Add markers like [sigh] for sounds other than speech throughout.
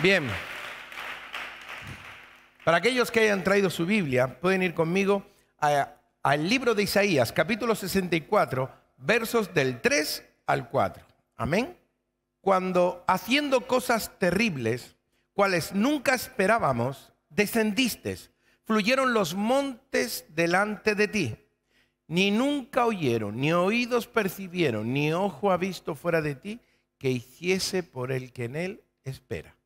Bien. Para aquellos que hayan traído su Biblia, pueden ir conmigo al libro de Isaías, capítulo 64, versos del 3 al 4. Amén. Cuando haciendo cosas terribles, cuales nunca esperábamos, descendiste, fluyeron los montes delante de ti. Ni nunca oyeron, ni oídos percibieron, ni ojo ha visto fuera de ti que hiciese por el que en él espera.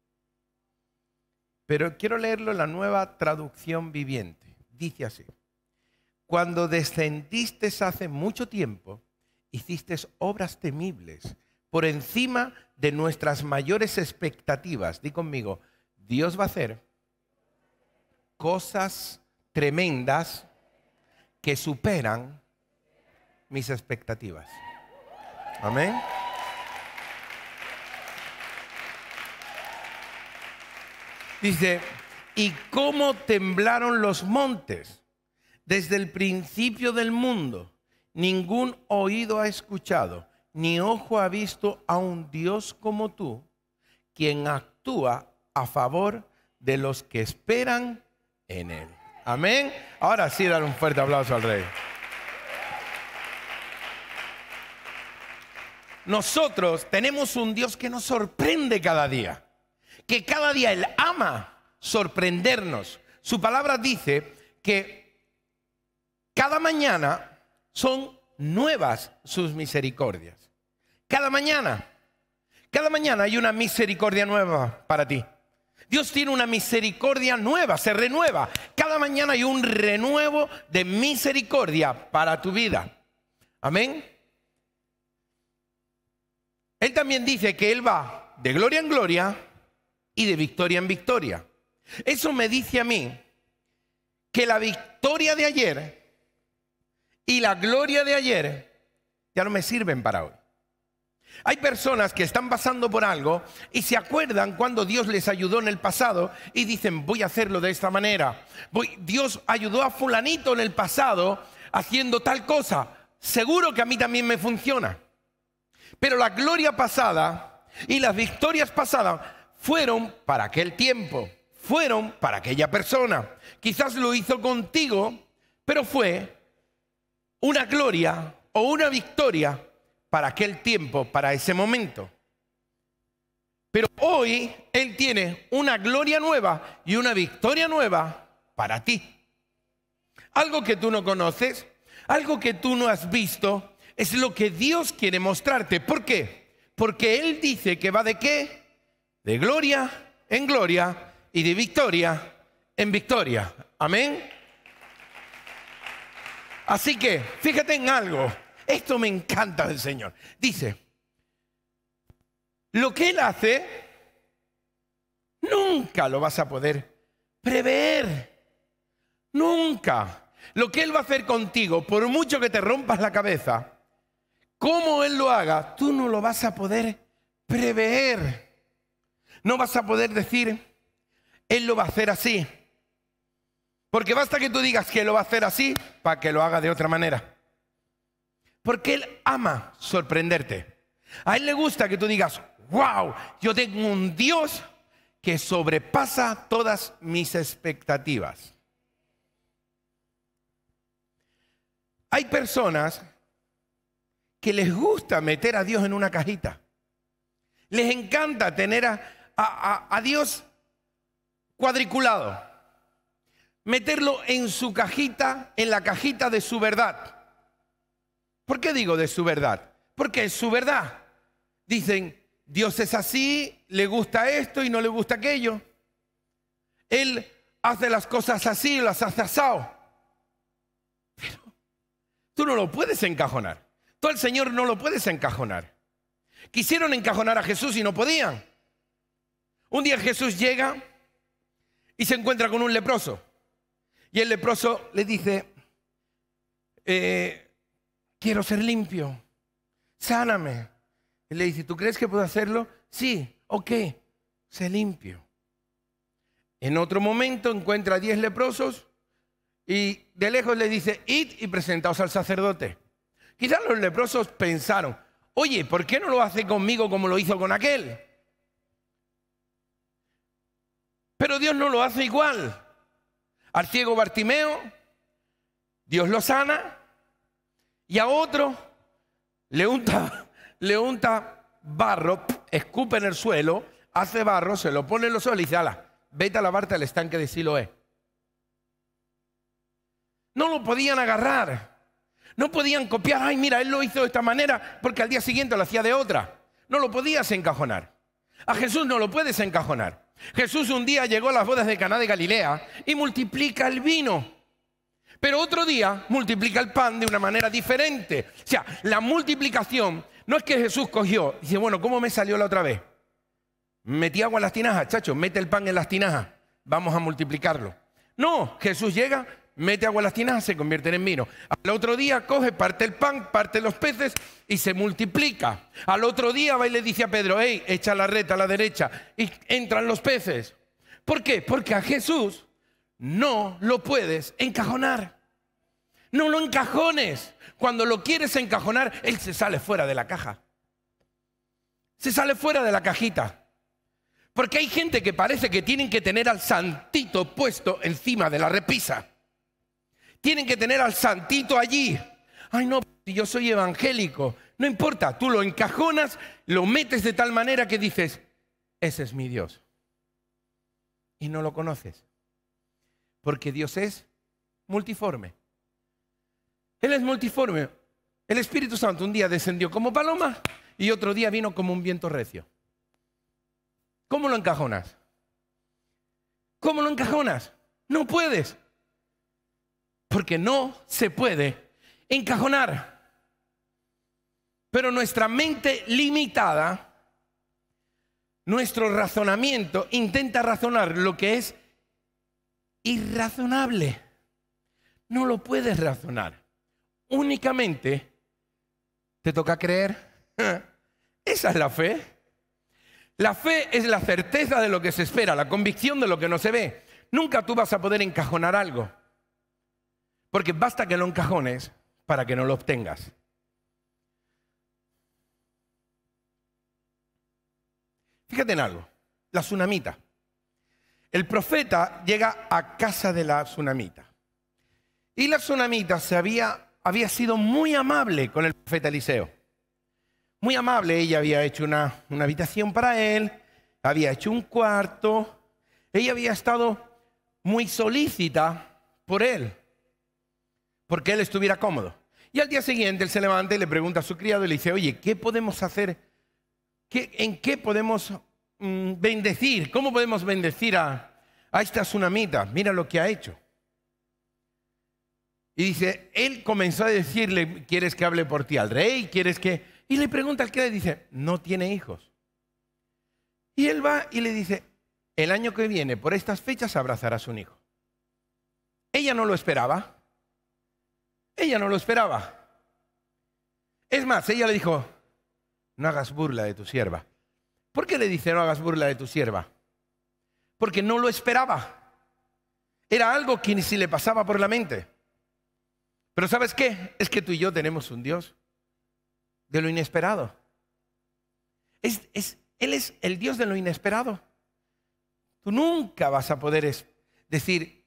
Pero quiero leerlo en la nueva traducción viviente. Dice así, cuando descendiste hace mucho tiempo, hiciste obras temibles por encima de nuestras mayores expectativas. Di conmigo, Dios va a hacer cosas tremendas que superan mis expectativas. Amén. Dice, ¿y cómo temblaron los montes? Desde el principio del mundo, ningún oído ha escuchado, ni ojo ha visto a un Dios como tú, quien actúa a favor de los que esperan en Él. Amén. Ahora sí, dar un fuerte aplauso al Rey. Nosotros tenemos un Dios que nos sorprende cada día que cada día Él ama sorprendernos. Su palabra dice que cada mañana son nuevas sus misericordias. Cada mañana, cada mañana hay una misericordia nueva para ti. Dios tiene una misericordia nueva, se renueva. Cada mañana hay un renuevo de misericordia para tu vida. Amén. Él también dice que Él va de gloria en gloria y de victoria en victoria. Eso me dice a mí que la victoria de ayer y la gloria de ayer ya no me sirven para hoy. Hay personas que están pasando por algo y se acuerdan cuando Dios les ayudó en el pasado y dicen, voy a hacerlo de esta manera. Voy, Dios ayudó a fulanito en el pasado haciendo tal cosa. Seguro que a mí también me funciona. Pero la gloria pasada y las victorias pasadas fueron para aquel tiempo, fueron para aquella persona. Quizás lo hizo contigo, pero fue una gloria o una victoria para aquel tiempo, para ese momento. Pero hoy Él tiene una gloria nueva y una victoria nueva para ti. Algo que tú no conoces, algo que tú no has visto, es lo que Dios quiere mostrarte. ¿Por qué? Porque Él dice que va de qué? de gloria en gloria y de victoria en victoria. Amén. Así que, fíjate en algo. Esto me encanta del Señor. Dice, lo que Él hace, nunca lo vas a poder prever. Nunca. Lo que Él va a hacer contigo, por mucho que te rompas la cabeza, como Él lo haga, tú no lo vas a poder prever no vas a poder decir, Él lo va a hacer así. Porque basta que tú digas que lo va a hacer así para que lo haga de otra manera. Porque Él ama sorprenderte. A Él le gusta que tú digas, wow, yo tengo un Dios que sobrepasa todas mis expectativas. Hay personas que les gusta meter a Dios en una cajita. Les encanta tener a, a, Dios cuadriculado, meterlo en su cajita, en la cajita de su verdad. ¿Por qué digo de su verdad? Porque es su verdad. Dicen, Dios es así, le gusta esto y no le gusta aquello. Él hace las cosas así, las hace asado. Pero tú no lo puedes encajonar. Tú al Señor no lo puedes encajonar. Quisieron encajonar a Jesús y no podían. Un día Jesús llega y se encuentra con un leproso. Y el leproso le dice, eh, quiero ser limpio, sáname. Y le dice, ¿tú crees que puedo hacerlo? Sí, ok, sé limpio. En otro momento encuentra a diez leprosos y de lejos le dice, id y presentaos al sacerdote. Quizás los leprosos pensaron, oye, ¿por qué no lo hace conmigo como lo hizo con aquel? Pero Dios no lo hace igual. Al ciego Bartimeo, Dios lo sana y a otro le unta, [laughs] le barro, escupe en el suelo, hace barro, se lo pone en los ojos y dice, ala, vete a lavarte al estanque de Siloé. No lo podían agarrar. No podían copiar, ay, mira, él lo hizo de esta manera porque al día siguiente lo hacía de otra. No lo podías encajonar. A Jesús no lo puedes encajonar. Jesús un día llegó a las bodas de Caná de Galilea y multiplica el vino. Pero otro día multiplica el pan de una manera diferente. O sea, la multiplicación no es que Jesús cogió y dice, bueno, ¿cómo me salió la otra vez? Metí agua en las tinajas, chacho, mete el pan en las tinajas, vamos a multiplicarlo. No, Jesús llega, mete agua a las tinajas, se convierten en vino. Al otro día coge, parte el pan, parte los peces y se multiplica. Al otro día va y le dice a Pedro, hey, echa la reta a la derecha y entran los peces. ¿Por qué? Porque a Jesús no lo puedes encajonar. No lo encajones. Cuando lo quieres encajonar, Él se sale fuera de la caja. Se sale fuera de la cajita. Porque hay gente que parece que tienen que tener al santito puesto encima de la repisa tienen que tener al santito allí. Ay, no, si yo soy evangélico, no importa, tú lo encajonas, lo metes de tal manera que dices, ese es mi Dios. Y no lo conoces, porque Dios es multiforme. Él es multiforme. El Espíritu Santo un día descendió como paloma y otro día vino como un viento recio. ¿Cómo lo encajonas? ¿Cómo lo encajonas? No puedes porque no se puede encajonar. Pero nuestra mente limitada, nuestro razonamiento intenta razonar lo que es irrazonable. No lo puedes razonar. Únicamente te toca creer. [laughs] Esa es la fe. La fe es la certeza de lo que se espera, la convicción de lo que no se ve. Nunca tú vas a poder encajonar algo. Porque basta que lo encajones para que no lo obtengas. Fíjate en algo, la tsunamita. El profeta llega a casa de la tsunamita. Y la tsunamita se había, había sido muy amable con el profeta Eliseo. Muy amable, ella había hecho una, una habitación para él, había hecho un cuarto, ella había estado muy solícita por él porque él estuviera cómodo. Y al día siguiente él se levanta y le pregunta a su criado y le dice, oye, ¿qué podemos hacer? ¿En qué podemos mm, bendecir? ¿Cómo podemos bendecir a, a esta tsunamita? Mira lo que ha hecho. Y dice, él comenzó a decirle, ¿quieres que hable por ti al rey? ¿Quieres que...? Y le pregunta al criado y dice, no tiene hijos. Y él va y le dice, el año que viene, por estas fechas, abrazarás un hijo. Ella no lo esperaba, ella no lo esperaba. Es más, ella le dijo, no hagas burla de tu sierva. ¿Por qué le dice no hagas burla de tu sierva? Porque no lo esperaba. Era algo que ni si le pasaba por la mente. Pero ¿sabes qué? Es que tú y yo tenemos un Dios de lo inesperado. Es, él es el Dios de lo inesperado. Tú nunca vas a poder decir,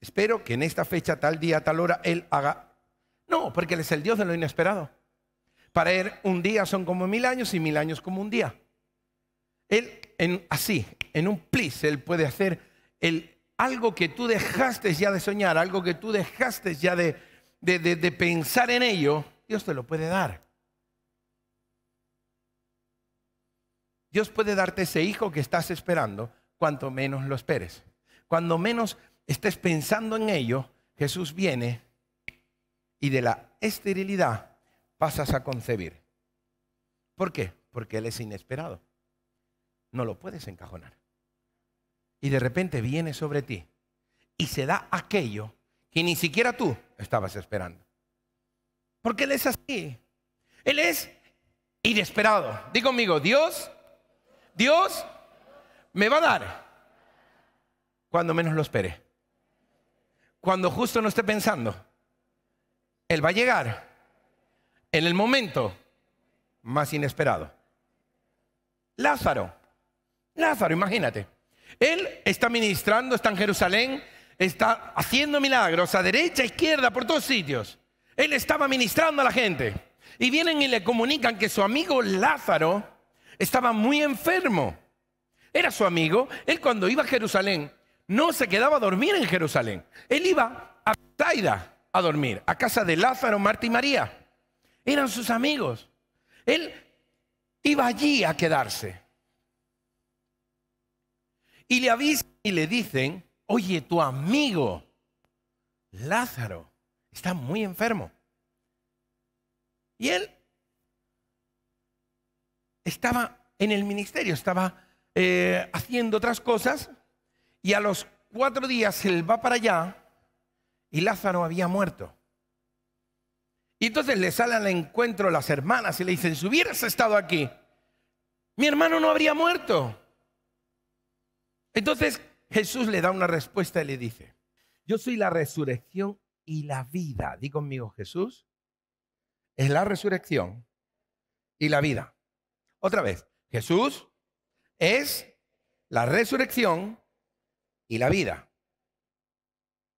Espero que en esta fecha, tal día, tal hora, Él haga... No, porque Él es el Dios de lo inesperado. Para Él un día son como mil años y mil años como un día. Él en, así, en un plis, Él puede hacer el, algo que tú dejaste ya de soñar, algo que tú dejaste ya de, de pensar en ello, Dios te lo puede dar. Dios puede darte ese hijo que estás esperando cuanto menos lo esperes. Cuando menos estés pensando en ello, Jesús viene y de la esterilidad pasas a concebir. ¿Por qué? Porque Él es inesperado. No lo puedes encajonar. Y de repente viene sobre ti y se da aquello que ni siquiera tú estabas esperando. Porque Él es así. Él es inesperado. Digo, conmigo, Dios, Dios me va a dar cuando menos lo espere cuando justo no esté pensando. Él va a llegar en el momento más inesperado. Lázaro, Lázaro, imagínate. Él está ministrando, está en Jerusalén, está haciendo milagros a derecha, a izquierda, por todos sitios. Él estaba ministrando a la gente. Y vienen y le comunican que su amigo Lázaro estaba muy enfermo. Era su amigo. Él cuando iba a Jerusalén no se quedaba a dormir en Jerusalén. Él iba a Taida a dormir, a casa de Lázaro, Marta y María. Eran sus amigos. Él iba allí a quedarse. Y le avisan y le dicen, oye, tu amigo Lázaro está muy enfermo. Y él estaba en el ministerio, estaba eh, haciendo otras cosas y a los cuatro días él va para allá y Lázaro había muerto. Y entonces le salen al encuentro las hermanas y le dicen, si hubieras estado aquí, mi hermano no habría muerto. Entonces Jesús le da una respuesta y le dice, yo soy la resurrección y la vida. Di conmigo, Jesús es la resurrección y la vida. Otra vez, Jesús es la resurrección y la vida.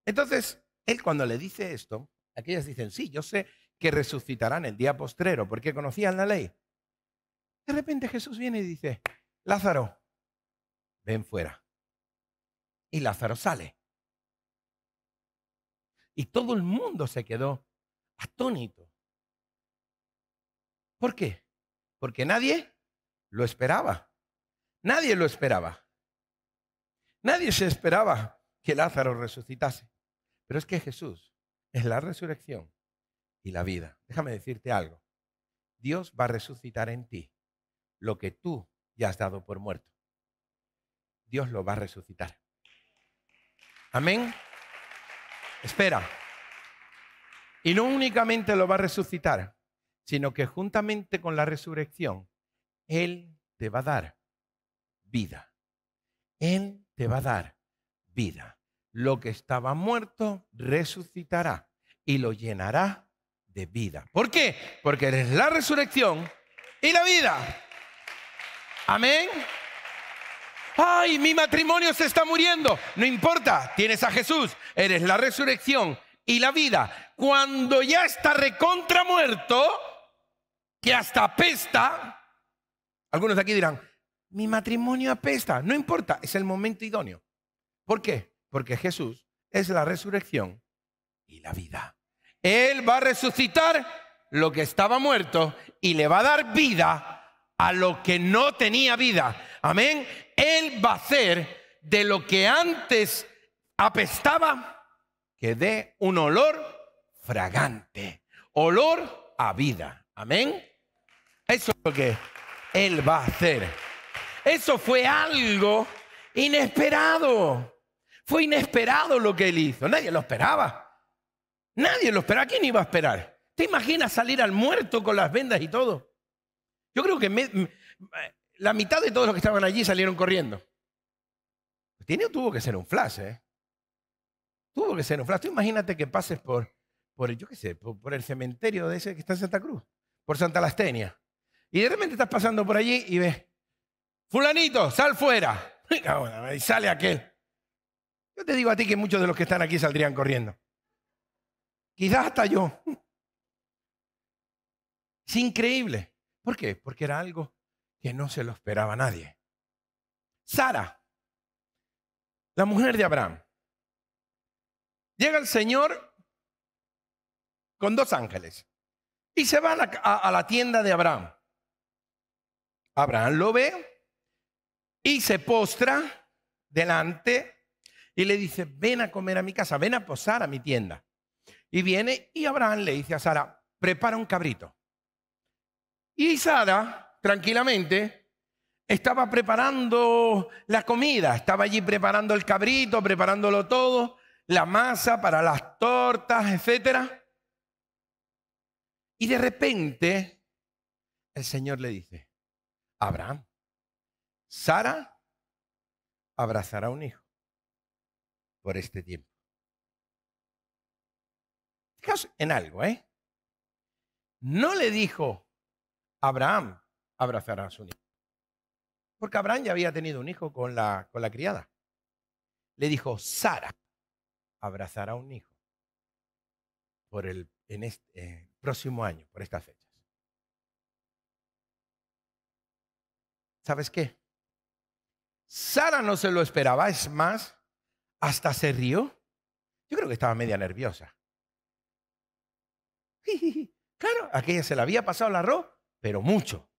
Entonces, él cuando le dice esto, aquellas dicen, sí, yo sé que resucitarán el día postrero, porque conocían la ley. De repente Jesús viene y dice, Lázaro, ven fuera. Y Lázaro sale. Y todo el mundo se quedó atónito. ¿Por qué? Porque nadie lo esperaba. Nadie lo esperaba. Nadie se esperaba que Lázaro resucitase. Pero es que Jesús es la resurrección y la vida. Déjame decirte algo. Dios va a resucitar en ti lo que tú ya has dado por muerto. Dios lo va a resucitar. Amén. Espera. Y no únicamente lo va a resucitar, sino que juntamente con la resurrección, Él te va a dar vida. Él te va a dar vida. Lo que estaba muerto resucitará y lo llenará de vida. ¿Por qué? Porque eres la resurrección y la vida. Amén. Ay, mi matrimonio se está muriendo. No importa, tienes a Jesús. Eres la resurrección y la vida. Cuando ya está recontra muerto, que hasta pesta, algunos de aquí dirán, mi matrimonio apesta. No importa, es el momento idóneo. ¿Por qué? Porque Jesús es la resurrección y la vida. Él va a resucitar lo que estaba muerto y le va a dar vida a lo que no tenía vida. Amén. Él va a hacer de lo que antes apestaba que dé un olor fragante, olor a vida. Amén. Eso es lo que Él va a hacer. Eso fue algo inesperado. Fue inesperado lo que él hizo. Nadie lo esperaba. Nadie lo esperaba. ¿Quién iba a esperar? ¿Te imaginas salir al muerto con las vendas y todo? Yo creo que la mitad de todos los que estaban allí salieron corriendo. Tiene, tuvo que ser un flash, ¿eh? Tuvo que ser un flash. Tú imagínate que pases por, por yo qué sé, por, el cementerio de ese que está en Santa Cruz, por Santa Lastenia. Y de repente estás pasando por allí y ves Fulanito, sal fuera. y sale aquel. Yo te digo a ti que muchos de los que están aquí saldrían corriendo. Quizás hasta yo. Es increíble. ¿Por qué? Porque era algo que no se lo esperaba nadie. Sara, la mujer de Abraham. Llega el Señor con dos ángeles y se va a la tienda de Abraham. Abraham lo ve y se postra delante y le dice, ven a comer a mi casa, ven a posar a mi tienda. Y viene y Abraham le dice a Sara, prepara un cabrito. Y Sara, tranquilamente, estaba preparando la comida, estaba allí preparando el cabrito, preparándolo todo, la masa para las tortas, etc. Y de repente el Señor le dice, Abraham, Sara abrazará un hijo por este tiempo. Fijaos en algo, ¿eh? No le dijo Abraham abrazará a su hijo. Porque Abraham ya había tenido un hijo con la, con la criada. Le dijo, Sara abrazará un hijo por el, en este, próximo año, por estas fechas. ¿Sabes qué? Sara no se lo esperaba, es más, hasta se rió. Yo creo que estaba media nerviosa. Claro, aquella se la había pasado el arroz, pero mucho.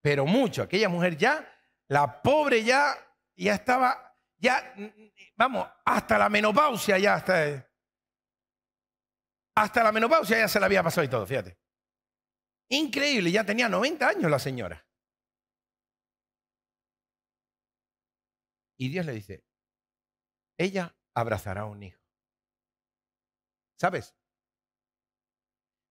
Pero mucho. Aquella mujer ya, la pobre ya, ya estaba, ya, vamos, hasta la menopausia ya, hasta, eh. hasta la menopausia ya se la había pasado y todo, fíjate. Increíble, ya tenía 90 años la señora. Y Dios le dice, ella abrazará a un hijo. ¿Sabes?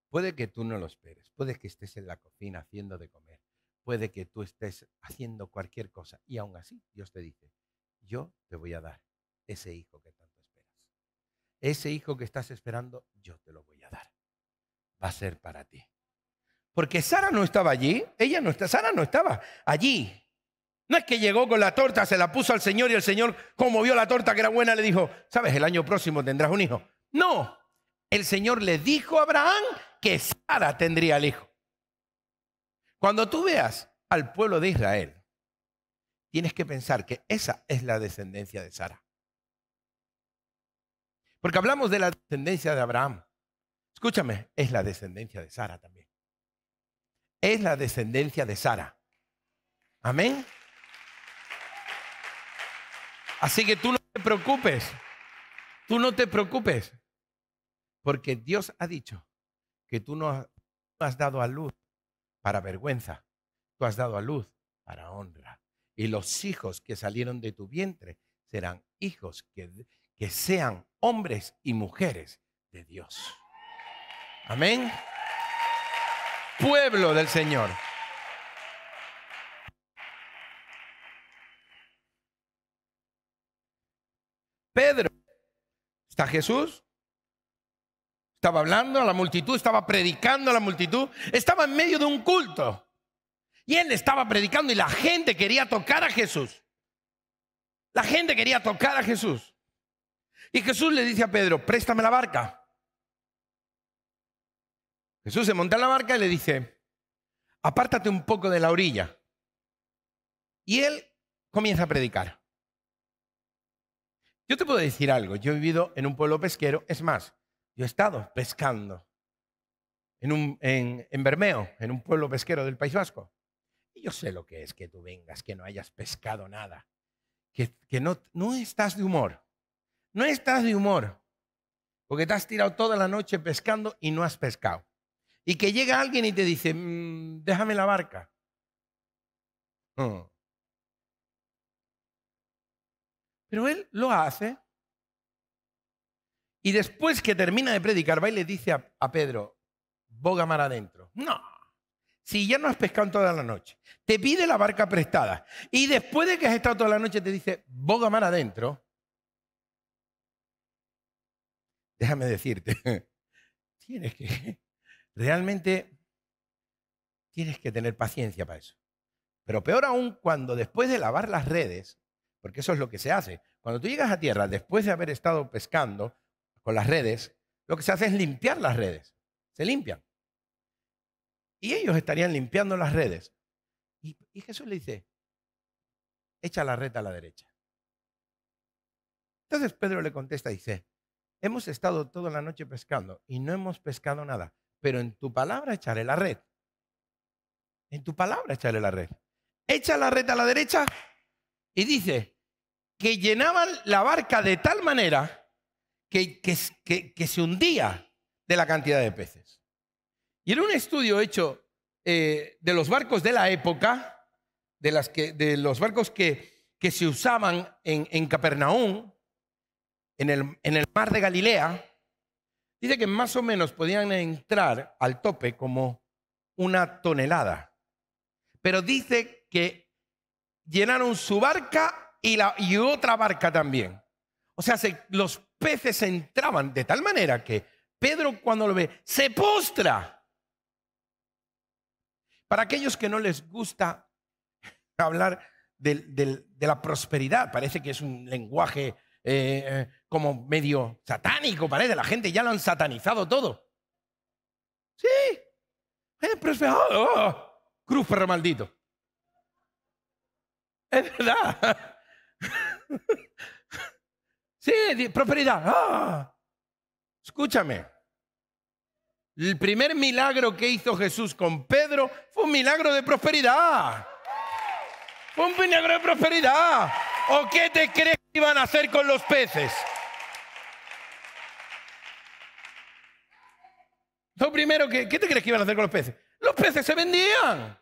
Puede que tú no lo esperes, puede que estés en la cocina haciendo de comer, puede que tú estés haciendo cualquier cosa y aún así Dios te dice, yo te voy a dar ese hijo que tanto esperas. Ese hijo que estás esperando, yo te lo voy a dar. Va a ser para ti. Porque Sara no estaba allí, ella no está, Sara no estaba allí. No es que llegó con la torta, se la puso al Señor y el Señor, como vio la torta que era buena, le dijo, sabes, el año próximo tendrás un hijo. No, el Señor le dijo a Abraham que Sara tendría el hijo. Cuando tú veas al pueblo de Israel, tienes que pensar que esa es la descendencia de Sara. Porque hablamos de la descendencia de Abraham. Escúchame, es la descendencia de Sara también. Es la descendencia de Sara. Amén. Así que tú no te preocupes, tú no te preocupes, porque Dios ha dicho que tú no has dado a luz para vergüenza, tú has dado a luz para honra. Y los hijos que salieron de tu vientre serán hijos que, sean hombres y mujeres de Dios. Amén. Pueblo del Señor. Pedro. ¿Está Jesús? Estaba hablando a la multitud, estaba predicando a la multitud, estaba en medio de un culto. Y él estaba predicando y la gente quería tocar a Jesús. La gente quería tocar a Jesús. Y Jesús le dice a Pedro, préstame la barca. Jesús se monta en la barca y le dice, apártate un poco de la orilla. Y él comienza a predicar. Yo te puedo decir algo, yo he vivido en un pueblo pesquero, es más, yo he estado pescando en, un, en, Bermeo, en un pueblo pesquero del País Vasco. Y yo sé lo que es que tú vengas, que no hayas pescado nada, que, que no, no estás de humor, no estás de humor, porque te has tirado toda la noche pescando y no has pescado. Y que llega alguien y te dice, mm, déjame la barca. Mm. Pero él lo hace. Y después que termina de predicar, va y le dice a, Pedro, boga mar adentro. No, si ya no has pescado toda la noche, te pide la barca prestada y después de que has estado toda la noche te dice, boga mar adentro, déjame decirte, [laughs] tienes que, realmente tienes que tener paciencia para eso. Pero peor aún cuando después de lavar las redes porque eso es lo que se hace. Cuando tú llegas a tierra, después de haber estado pescando con las redes, lo que se hace es limpiar las redes. Se limpian. Y ellos estarían limpiando las redes. Y, Jesús le dice, echa la red a la derecha. Entonces Pedro le contesta y dice, hemos estado toda la noche pescando y no hemos pescado nada, pero en tu palabra echaré la red. En tu palabra echaré la red. Echa la red a la derecha y dice que llenaban la barca de tal manera que, que, se hundía de la cantidad de peces. Y en un estudio hecho eh, de los barcos de la época, de, los barcos que, que se usaban en, en Capernaum, en el, en el mar de Galilea, dice que más o menos podían entrar al tope como una tonelada. Pero dice que llenaron su barca y, la, y otra barca también. O sea, los peces entraban de tal manera que Pedro cuando lo ve se postra. Para aquellos que no les gusta [laughs] hablar de, la prosperidad, parece que es un lenguaje eh, eh, como medio satánico, parece, la gente ya lo han satanizado todo. Sí, eh, es prosperado, oh, cruz perro maldito. Es verdad. sí, prosperidad. ¡Ah! Escúchame. El primer milagro que hizo Jesús con Pedro fue un milagro de prosperidad. Fue un milagro de prosperidad. ¿O qué te crees que iban a hacer con los peces? Lo primero que, ¿qué te crees que iban a hacer con los peces? Los peces se vendían.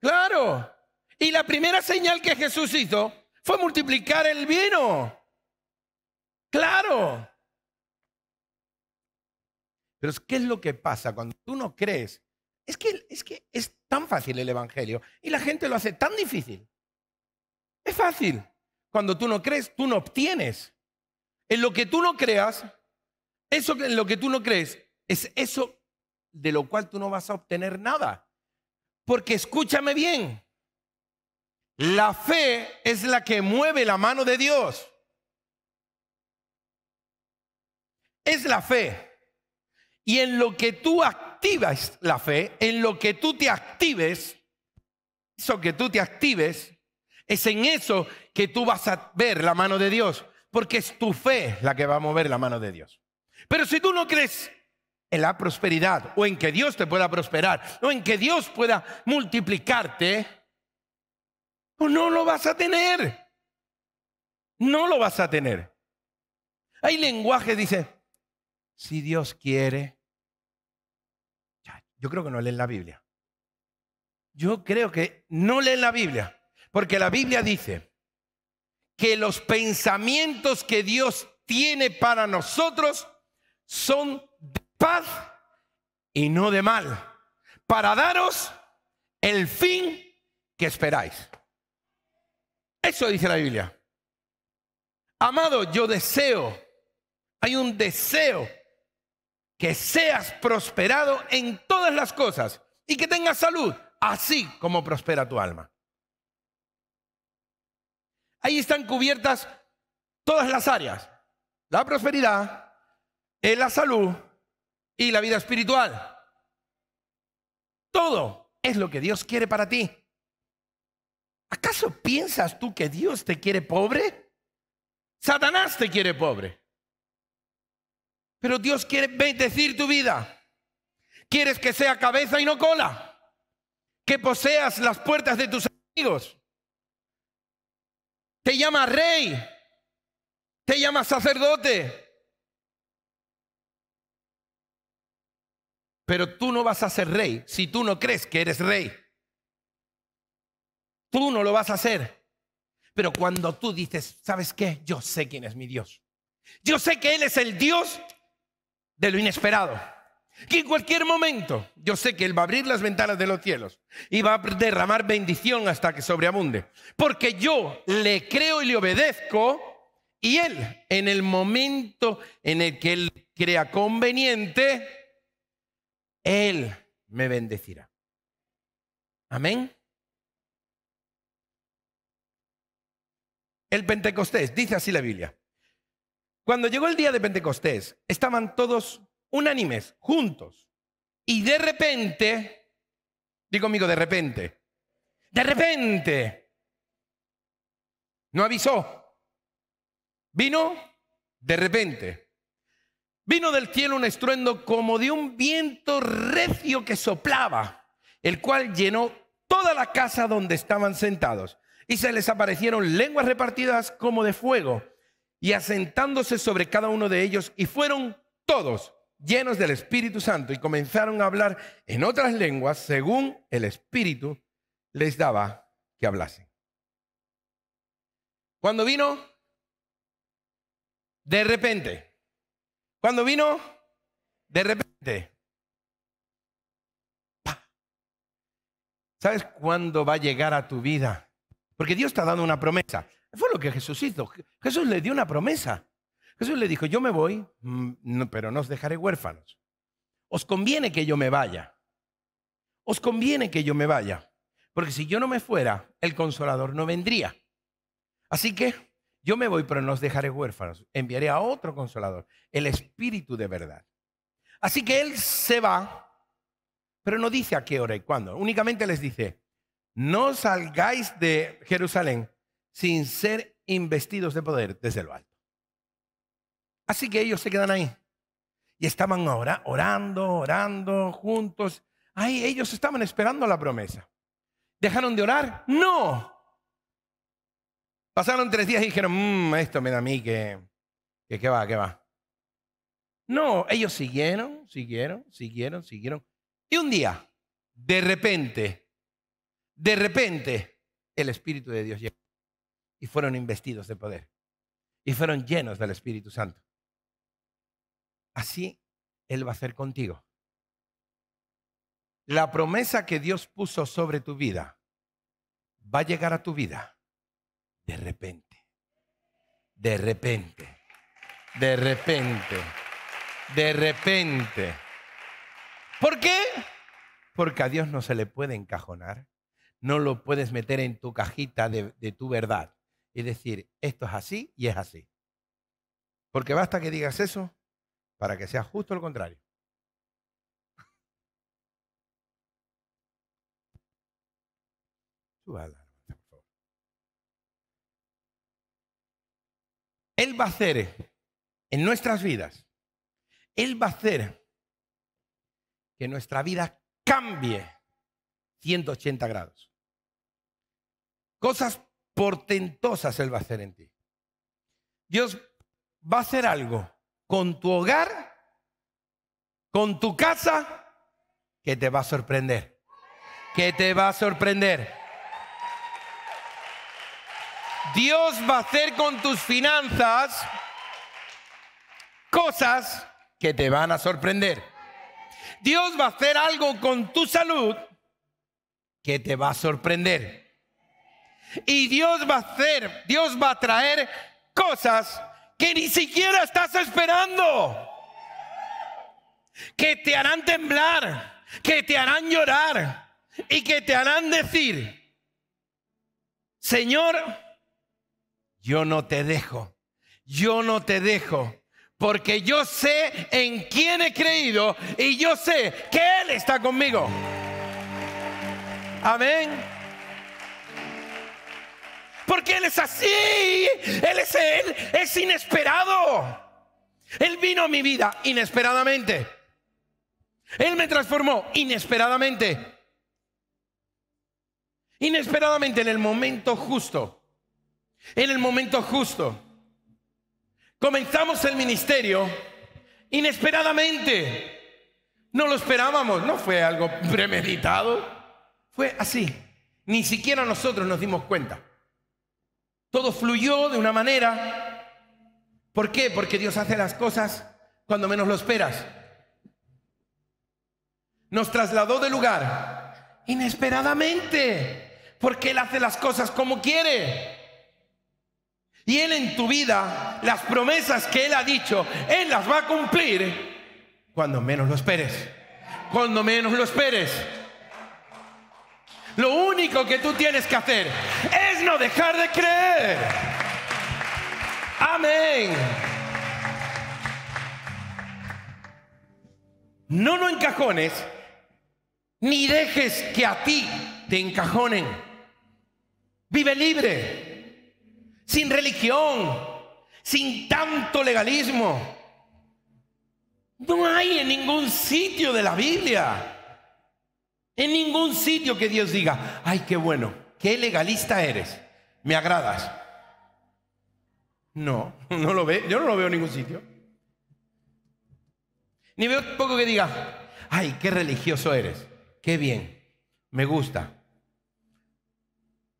Claro. Y la primera señal que Jesús hizo fue multiplicar el vino. Claro. Pero ¿qué es lo que pasa cuando tú no crees? Es que, es que es tan fácil el Evangelio y la gente lo hace tan difícil. Es fácil. Cuando tú no crees, tú no obtienes. En lo que tú no creas, eso en lo que tú no crees, es eso de lo cual tú no vas a obtener nada. Porque escúchame bien, la fe es la que mueve la mano de Dios. Es la fe. Y en lo que tú activas la fe, en lo que tú te actives, eso que tú te actives, es en eso que tú vas a ver la mano de Dios, porque es tu fe la que va a mover la mano de Dios. Pero si tú no crees en la prosperidad o en que Dios te pueda prosperar o en que Dios pueda multiplicarte, pues no lo vas a tener. No lo vas a tener. Hay lenguaje, dice, si Dios quiere. Yo creo que no leen la Biblia. Yo creo que no leen la Biblia. Porque la Biblia dice que los pensamientos que Dios tiene para nosotros son de paz y no de mal, para daros el fin que esperáis. Eso dice la Biblia. Amado, yo deseo, hay un deseo que seas prosperado en todas las cosas y que tengas salud, así como prospera tu alma. Ahí están cubiertas todas las áreas, la prosperidad, eh, la salud y la vida espiritual. Todo es lo que Dios quiere para ti. ¿Acaso piensas tú que Dios te quiere pobre? Satanás te quiere pobre. Pero Dios quiere bendecir tu vida. Quieres que sea cabeza y no cola. Que poseas las puertas de tus amigos. Te llama rey. Te llama sacerdote. Pero tú no vas a ser rey si tú no crees que eres rey. Tú no lo vas a hacer. Pero cuando tú dices, ¿sabes qué? Yo sé quién es mi Dios. Yo sé que Él es el Dios de lo inesperado. Que en cualquier momento yo sé que Él va a abrir las ventanas de los cielos y va a derramar bendición hasta que sobreabunde. Porque yo le creo y le obedezco y Él en el momento en el que Él crea conveniente, Él me bendecirá. Amén. El Pentecostés, dice así la Biblia. Cuando llegó el día de Pentecostés, estaban todos unánimes, juntos. Y de repente, digo conmigo, de repente, de repente, no avisó, vino de repente. Vino del cielo un estruendo como de un viento recio que soplaba, el cual llenó toda la casa donde estaban sentados. Y se les aparecieron lenguas repartidas como de fuego, y asentándose sobre cada uno de ellos, y fueron todos llenos del Espíritu Santo, y comenzaron a hablar en otras lenguas según el Espíritu les daba que hablasen. Cuando vino, de repente. Cuando vino, de repente. ¿Sabes cuándo va a llegar a tu vida porque Dios está dando una promesa. Fue lo que Jesús hizo. Jesús le dio una promesa. Jesús le dijo, yo me voy, mm, pero no os dejaré huérfanos. Os conviene que yo me vaya. Os conviene que yo me vaya. Porque si yo no me fuera, el consolador no vendría. Así que yo me voy, pero no os dejaré huérfanos. Enviaré a otro consolador, el Espíritu de verdad. Así que Él se va, pero no dice a qué hora y cuándo. Únicamente les dice, no salgáis de Jerusalén sin ser investidos de poder desde lo alto. Así que ellos se quedan ahí. Y estaban ahora orando, orando juntos. Ahí ellos estaban esperando la promesa. ¿Dejaron de orar? No. Pasaron tres días y dijeron, mm, esto me da a mí que, que, que va, que va. No, ellos siguieron, siguieron, siguieron, siguieron. Y un día, de repente, de repente el Espíritu de Dios llegó y fueron investidos de poder y fueron llenos del Espíritu Santo. Así Él va a hacer contigo. La promesa que Dios puso sobre tu vida va a llegar a tu vida de repente, de repente, de repente, de repente. ¿Por qué? Porque a Dios no se le puede encajonar no lo puedes meter en tu cajita de, tu verdad y decir, esto es así y es así. Porque basta que digas eso para que sea justo lo contrario. Él va a hacer en nuestras vidas, Él va a hacer que nuestra vida cambie 180 grados. Cosas portentosas Él va a hacer en ti. Dios va a hacer algo con tu hogar, con tu casa, que te va a sorprender. Que te va a sorprender. Dios va a hacer con tus finanzas cosas que te van a sorprender. Dios va a hacer algo con tu salud que te va a sorprender. Y Dios va a hacer, Dios va a traer cosas que ni siquiera estás esperando. Que te harán temblar, que te harán llorar y que te harán decir, Señor, yo no te dejo, yo no te dejo, porque yo sé en quién he creído y yo sé que Él está conmigo. Amén porque Él es así, Él es Él, es inesperado. Él vino a mi vida inesperadamente. Él me transformó inesperadamente. Inesperadamente en el momento justo. En el momento justo. Comenzamos el ministerio inesperadamente. No lo esperábamos, no fue algo premeditado. Fue así. Ni siquiera nosotros nos dimos cuenta. Todo fluyó de una manera. ¿Por qué? Porque Dios hace las cosas cuando menos lo esperas. Nos trasladó de lugar inesperadamente, porque Él hace las cosas como quiere. Y Él en tu vida, las promesas que Él ha dicho, Él las va a cumplir cuando menos lo esperes. Cuando menos lo esperes. Lo único que tú tienes que hacer es no dejar de creer. Amén. No no encajones, ni dejes que a ti te encajonen. Vive libre, sin religión, sin tanto legalismo. No hay en ningún sitio de la Biblia, en ningún sitio que Dios diga, ay, qué bueno, qué legalista eres, me agradas. No, [laughs] no lo veo, yo no lo veo en ningún sitio. Ni veo poco que diga, ay, qué religioso eres, qué bien, me gusta.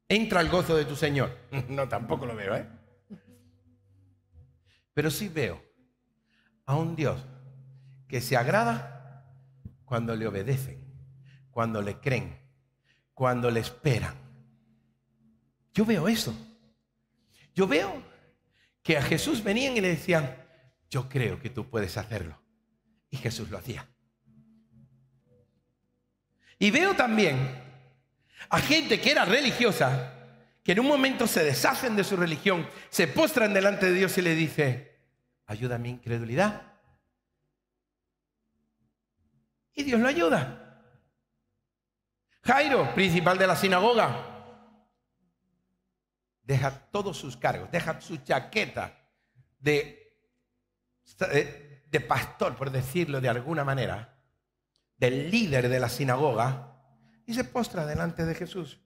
Entra al gozo de tu Señor. [laughs] No, tampoco lo veo, ¿eh? Pero sí veo a un Dios que se agrada cuando le obedecen, cuando le creen, cuando le esperan. Yo veo eso. Yo veo que a Jesús venían y le decían, yo creo que tú puedes hacerlo. Y Jesús lo hacía. Y veo también a gente que era religiosa, que en un momento se deshacen de su religión, se postran delante de Dios y le dice, ayuda a mi incredulidad. Y Dios lo ayuda. Jairo, principal de la sinagoga, deja todos sus cargos, deja su chaqueta de, de pastor, por decirlo de alguna manera, del líder de la sinagoga, y se postra delante de Jesús.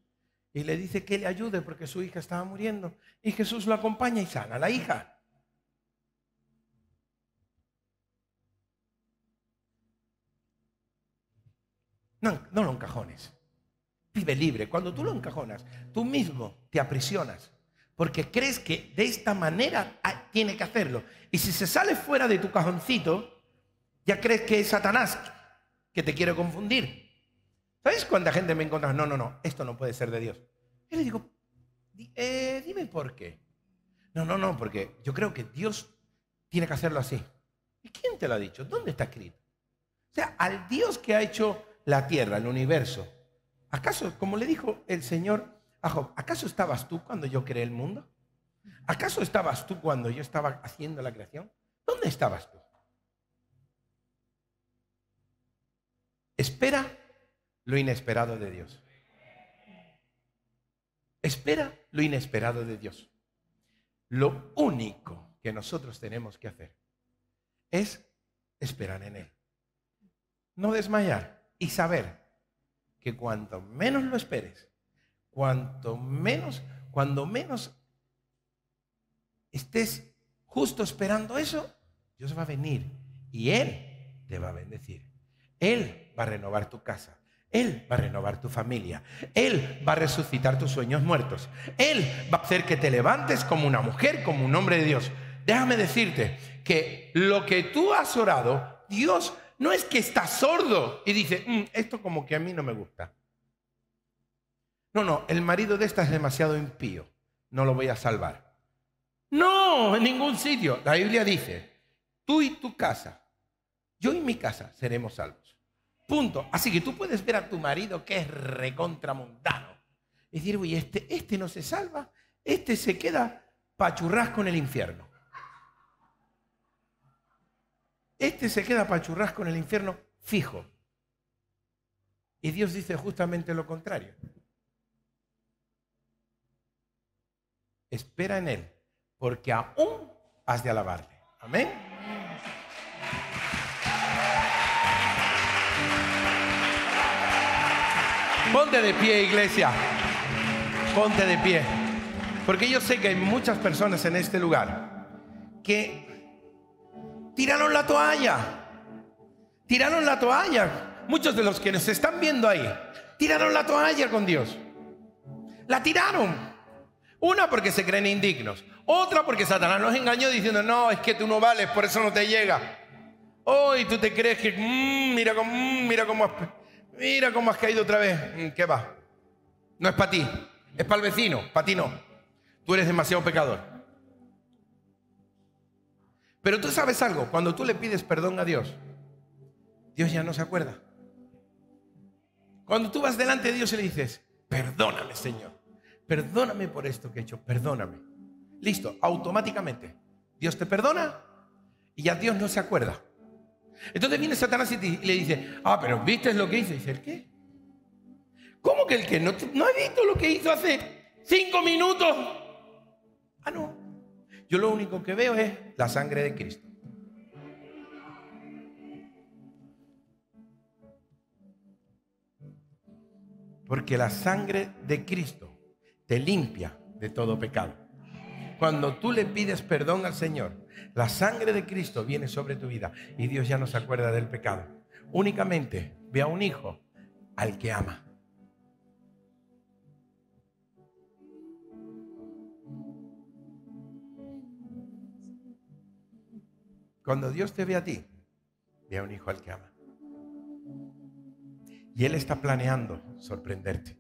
Y le dice que le ayude porque su hija estaba muriendo. Y Jesús lo acompaña y sana a la hija. No, no lo encajones vive libre. Cuando tú lo encajonas, tú mismo te aprisionas. Porque crees que de esta manera ah, tiene que hacerlo. Y si se sale fuera de tu cajoncito, ya crees que es Satanás que te quiere confundir. ¿Sabes cuánta gente me encuentra? No, no, no, esto no puede ser de Dios. Yo le digo, eh, dime por qué. No, no, no, porque yo creo que Dios tiene que hacerlo así. ¿Y quién te lo ha dicho? ¿Dónde está escrito? O sea, al Dios que ha hecho la tierra, el universo, ¿Acaso, como le dijo el Señor a Job, ¿acaso estabas tú cuando yo creé el mundo? ¿Acaso estabas tú cuando yo estaba haciendo la creación? ¿Dónde estabas tú? Espera lo inesperado de Dios. Espera lo inesperado de Dios. Lo único que nosotros tenemos que hacer es esperar en Él. No desmayar y saber que cuanto menos lo esperes, cuanto menos, cuando menos estés justo esperando eso, Dios va a venir y Él te va a bendecir. Él va a renovar tu casa. Él va a renovar tu familia. Él va a resucitar tus sueños muertos. Él va a hacer que te levantes como una mujer, como un hombre de Dios. Déjame decirte que lo que tú has orado, Dios no es que está sordo y dice, mm, esto como que a mí no me gusta. No, no, el marido de esta es demasiado impío, no lo voy a salvar. No, en ningún sitio. La Biblia dice, tú y tu casa, yo y mi casa seremos salvos. Punto. Así que tú puedes ver a tu marido que es recontramundano. y decir, uy, este, este no se salva, este se queda pachurras con el infierno. Este se queda churrasco en el infierno fijo. Y Dios dice justamente lo contrario. Espera en Él, porque aún has de alabarte. Amén. Ponte de pie, iglesia. Ponte de pie. Porque yo sé que hay muchas personas en este lugar que Tiraron la toalla. Tiraron la toalla. Muchos de los que nos están viendo ahí, tiraron la toalla con Dios. La tiraron. Una porque se creen indignos. Otra porque Satanás nos engañó diciendo, no, es que tú no vales, por eso no te llega. Hoy tú te crees que, mm, mira, cómo, mm, mira, cómo has, mira cómo has caído otra vez. Mm, ¿Qué va? No es para ti, es para el vecino, para ti no. Tú eres demasiado pecador. Pero tú sabes algo, cuando tú le pides perdón a Dios, Dios ya no se acuerda. Cuando tú vas delante de Dios y le dices, perdóname Señor, perdóname por esto que he hecho, perdóname. Listo, automáticamente. Dios te perdona y ya Dios no se acuerda. Entonces viene Satanás y, le dice, ah, pero ¿viste lo que hice? Y dice, ¿el qué? ¿Cómo que el qué? ¿No, no he visto lo que hizo hace cinco minutos? Ah, no. Yo lo único que veo es la sangre de Cristo. Porque la sangre de Cristo te limpia de todo pecado. Cuando tú le pides perdón al Señor, la sangre de Cristo viene sobre tu vida y Dios ya no se acuerda del pecado. Únicamente ve a un hijo al que ama. Cuando Dios te ve a ti, ve a un hijo al que ama. Y Él está planeando sorprenderte.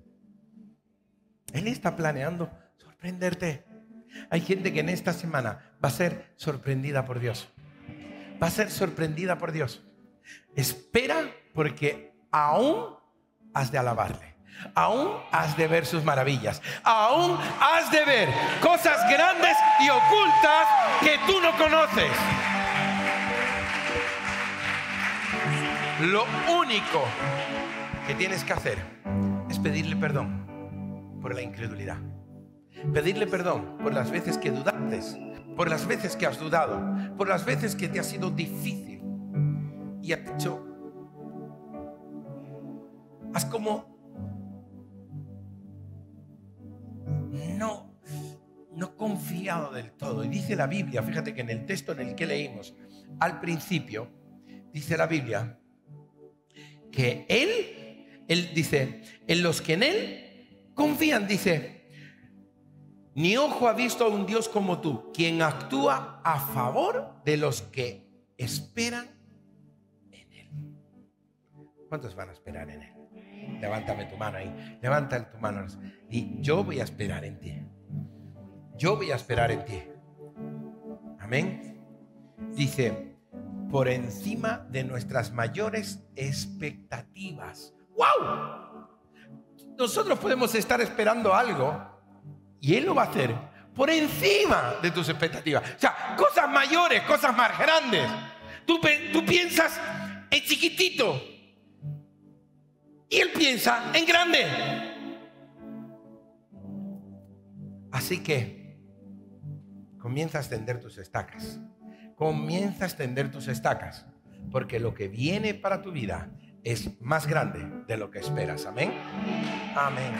Él está planeando sorprenderte. Hay gente que en esta semana va a ser sorprendida por Dios. Va a ser sorprendida por Dios. Espera porque aún has de alabarle. Aún has de ver sus maravillas. Aún has de ver cosas grandes y ocultas que tú no conoces. Lo único que tienes que hacer es pedirle perdón por la incredulidad. Pedirle perdón por las veces que dudaste, por las veces que has dudado, por las veces que te ha sido difícil y has hecho. Has como. No, no confiado del todo. Y dice la Biblia, fíjate que en el texto en el que leímos, al principio, dice la Biblia que Él, Él dice, en los que en Él confían, dice, ni ojo ha visto a un Dios como tú, quien actúa a favor de los que esperan en Él. ¿Cuántos van a esperar en Él? Levántame tu mano ahí, levanta tu mano. Y yo voy a esperar en ti. Yo voy a esperar en ti. Amén. Dice, por encima de nuestras mayores expectativas. ¡Wow! Nosotros podemos estar esperando algo y Él lo va a hacer por encima de tus expectativas. O sea, cosas mayores, cosas más grandes. Tú, piensas en chiquitito y Él piensa en grande. Así que comienza a extender tus estacas comienza a extender tus estacas, porque lo que viene para tu vida es más grande de lo que esperas. Amén. Amén.